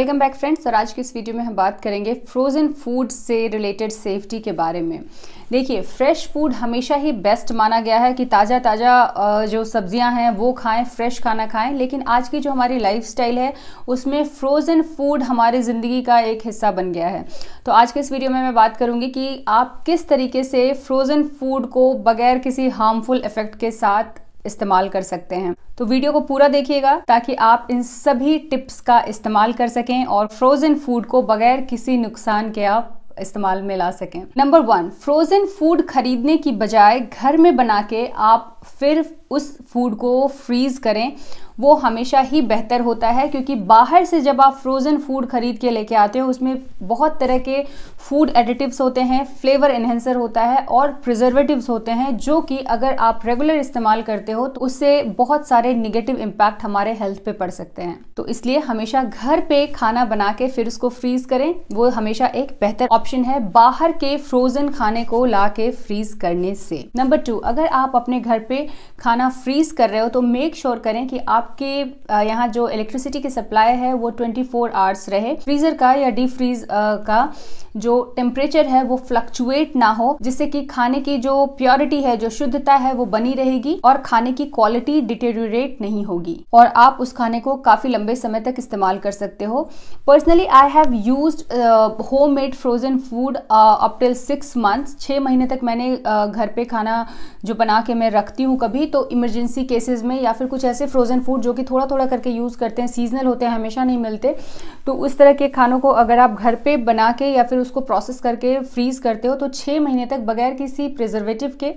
welcome back friends और आज की इस वीडियो में हम बात करेंगे फ्रोज़न फूड से रिलेटेड सेफ्टी के बारे में देखिए फ्रेश फूड हमेशा ही बेस्ट माना गया है कि ताज़ा ताज़ा जो सब्जियां हैं वो खाएं फ्रेश खाना खाएं लेकिन आज की जो हमारी लाइफस्टाइल है उसमें फ्रोज़न फूड हमारी ज़िंदगी का एक हिस्सा बन गया है तो आज के इस वीडियो में मैं बात करूँगी कि आप किस तरीके से फ्रोज़न फूड को बगैर किसी हार्मफुल इफ़ेक्ट के साथ इस्तेमाल कर सकते हैं तो वीडियो को पूरा देखिएगा ताकि आप इन सभी टिप्स का इस्तेमाल कर सकें और फ्रोजन फूड को बगैर किसी नुकसान के आप इस्तेमाल में ला सकें नंबर वन फ्रोजन फूड खरीदने की बजाय घर में बना के आप फिर उस फूड को फ्रीज़ करें वो हमेशा ही बेहतर होता है क्योंकि बाहर से जब आप फ्रोज़न फूड ख़रीद के लेके आते हो उसमें बहुत तरह के फूड एडिटिव्स होते हैं फ्लेवर इन्हेंसर होता है और प्रिजर्वेटिव्स होते हैं जो कि अगर आप रेगुलर इस्तेमाल करते हो तो उससे बहुत सारे निगेटिव इम्पैक्ट हमारे हेल्थ पे पड़ सकते हैं तो इसलिए हमेशा घर पे खाना बना के फिर उसको फ्रीज़ करें वो हमेशा एक बेहतर ऑप्शन है बाहर के फ्रोज़न खाने को ला के फ्रीज़ करने से नंबर टू अगर आप अपने घर पे खाना खाना फ्रीज़ कर रहे हो तो मेक श्योर sure करें कि आपके यहाँ जो इलेक्ट्रिसिटी की सप्लाई है वो 24 फोर आवर्स रहे फ्रीज़र का या डीप फ्रीज का जो टेम्परेचर है वो फ्लक्चुएट ना हो जिससे कि खाने की जो प्योरिटी है जो शुद्धता है वो बनी रहेगी और खाने की क्वालिटी डिटेरियोरेट नहीं होगी और आप उस खाने को काफ़ी लंबे समय तक इस्तेमाल कर सकते हो personally I have use home made frozen food up till six months छः महीने तक मैंने uh, घर पे खाना जो बना के मैं रखती हूँ कभी तो इमरजेंसी केसेस में या फिर कुछ ऐसे फ्रोज़न फूड जो कि थोड़ा थोड़ा करके यूज़ करते हैं सीजनल होते हैं हमेशा नहीं मिलते तो उस तरह के खानों को अगर आप घर पे बना के या फिर उसको प्रोसेस करके फ्रीज़ करते हो तो छः महीने तक बगैर किसी प्रिजर्वेटिव के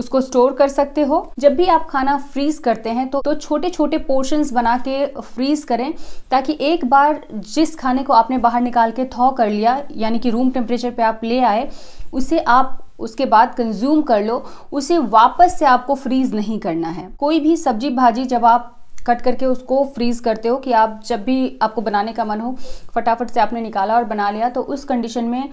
उसको स्टोर कर सकते हो जब भी आप खाना फ्रीज करते हैं तो तो छोटे छोटे पोर्शंस बना के फ्रीज करें ताकि एक बार जिस खाने को आपने बाहर निकाल के थॉ कर लिया यानी कि रूम टेम्परेचर पे आप ले आए उसे आप उसके बाद कंज्यूम कर लो उसे वापस से आपको फ्रीज नहीं करना है कोई भी सब्जी भाजी जब आप कट करके उसको फ्रीज करते हो कि आप जब भी आपको बनाने का मन हो फटाफट से आपने निकाला और बना लिया तो उस कंडीशन में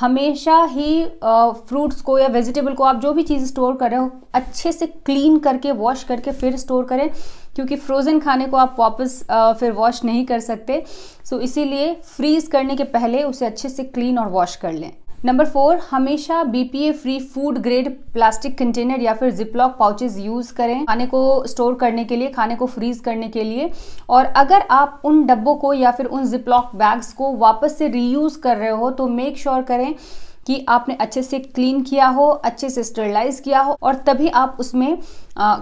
हमेशा ही फ्रूट्स को या वेजिटेबल को आप जो भी चीज़ स्टोर कर रहे हो अच्छे से क्लीन करके वॉश करके फिर स्टोर करें क्योंकि फ्रोज़न खाने को आप वापस फिर वॉश नहीं कर सकते सो इसीलिए फ्रीज़ करने के पहले उसे अच्छे से क्लीन और वॉश कर लें नंबर फोर हमेशा BPA free food grade plastic container या फिर जिपलॉक पाउचेज यूज़ करें खाने को स्टोर करने के लिए खाने को फ्रीज करने के लिए और अगर आप उन डब्बों को या फिर उन जिपलॉक बैग्स को वापस से रीयूज़ कर रहे हो तो मेक श्योर sure करें कि आपने अच्छे से क्लीन किया हो अच्छे से स्टरलाइज किया हो और तभी आप उसमें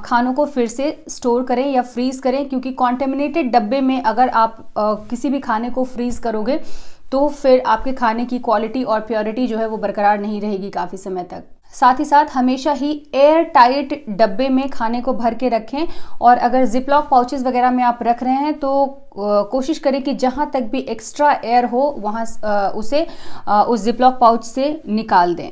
खानों को फिर से स्टोर करें या फ्रीज़ करें क्योंकि कॉन्टेमिनेटेड डब्बे में अगर आप किसी भी खाने को फ्रीज़ करोगे तो फिर आपके खाने की क्वालिटी और प्योरिटी जो है वो बरकरार नहीं रहेगी काफ़ी समय तक साथ ही साथ हमेशा ही एयर टाइट डब्बे में खाने को भर के रखें और अगर जिपलॉक पाउचेस वगैरह में आप रख रहे हैं तो कोशिश करें कि जहाँ तक भी एक्स्ट्रा एयर हो वहाँ उसे उस जिपलॉक पाउच से निकाल दें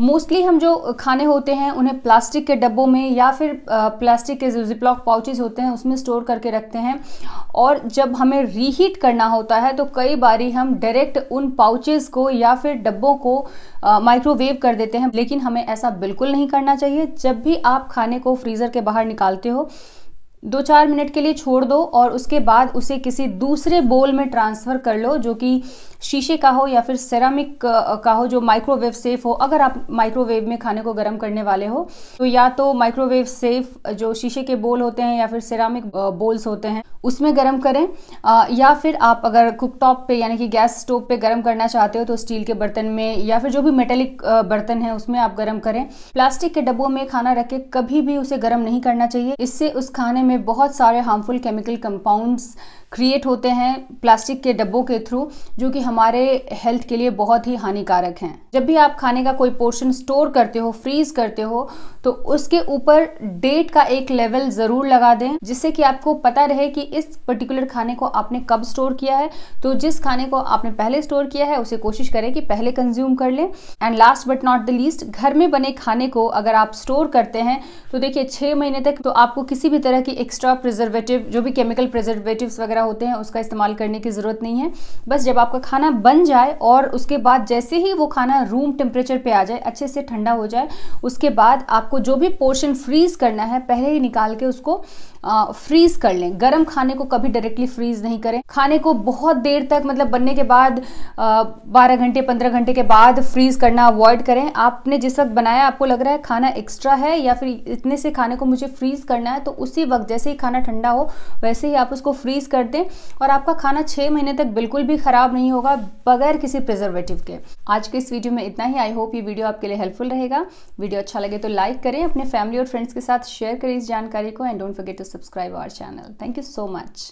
मोस्टली हम जो खाने होते हैं उन्हें प्लास्टिक के डब्बों में या फिर प्लास्टिक के जो जिप्लॉक पाउचेज होते हैं उसमें स्टोर करके रखते हैं और जब हमें रीहीट करना होता है तो कई बारी हम डायरेक्ट उन पाउचेज को या फिर डब्बों को माइक्रोवेव कर देते हैं लेकिन हमें ऐसा बिल्कुल नहीं करना चाहिए जब भी आप खाने को फ्रीज़र के बाहर निकालते हो दो चार मिनट के लिए छोड़ दो और उसके बाद उसे किसी दूसरे बोल में ट्रांसफ़र कर लो जो कि शीशे का हो या फिर सेरामिक का हो जो माइक्रोवेव सेफ हो अगर आप माइक्रोवेव में खाने को गर्म करने वाले हो तो या तो माइक्रोवेव सेफ जो शीशे के बोल होते हैं या फिर सेरामिक बोल्स होते हैं उसमें गर्म करें या फिर आप अगर कुकटॉप पे यानी कि गैस स्टोव पे गर्म करना चाहते हो तो स्टील के बर्तन में या फिर जो भी मेटेलिक बर्तन है उसमें आप गर्म करें प्लास्टिक के डब्बों में खाना रख के कभी भी उसे गर्म नहीं करना चाहिए इससे उस खाने में में बहुत सारे हार्मफुल केमिकल कंपाउंड्स क्रिएट होते हैं प्लास्टिक के डब्बों के थ्रू जो कि हमारे हेल्थ के लिए बहुत ही हानिकारक हैं जब भी आप खाने का कोई पोर्शन स्टोर करते हो फ्रीज करते हो तो उसके ऊपर डेट का एक लेवल ज़रूर लगा दें जिससे कि आपको पता रहे कि इस पर्टिकुलर खाने को आपने कब स्टोर किया है तो जिस खाने को आपने पहले स्टोर किया है उसे कोशिश करें कि पहले कंज्यूम कर लें and last but not the least घर में बने खाने को अगर आप स्टोर करते हैं तो देखिए छः महीने तक तो आपको किसी भी तरह के एक्स्ट्रा प्रिजर्वेटिव जो भी केमिकल प्रिजर्वेटिव्स वगैरह होते हैं उसका इस्तेमाल करने की ज़रूरत नहीं है बस जब आपका खाना बन जाए और उसके बाद जैसे ही वो खाना रूम टेम्परेचर पर आ जाए अच्छे से ठंडा हो जाए उसके बाद आपको जो भी पोर्शन फ्रीज़ करना है पहले ही निकाल के उसको फ्रीज कर लें गर्म खाने को कभी डायरेक्टली फ्रीज नहीं करें खाने को बहुत देर तक मतलब बनने के बाद बारह घंटे पंद्रह घंटे के बाद फ्रीज करना अवॉइड करें आपने जिस वक्त बनाया आपको लग रहा है खाना एक्स्ट्रा है या फिर इतने से खाने को मुझे फ्रीज करना है तो उसी वक्त जैसे ही खाना ठंडा हो वैसे ही आप उसको फ्रीज कर दें और आपका खाना छः महीने तक बिल्कुल भी ख़राब नहीं होगा बगैर किसी प्रिजर्वेटिव के आज के इस वीडियो में इतना ही आई होप ये वीडियो आपके लिए हेल्पफुल रहेगा वीडियो अच्छा लगे तो लाइक करें अपने फैमिली और फ्रेंड्स के साथ शेयर करें इस जानकारी को and don't forget to subscribe our channel thank you so much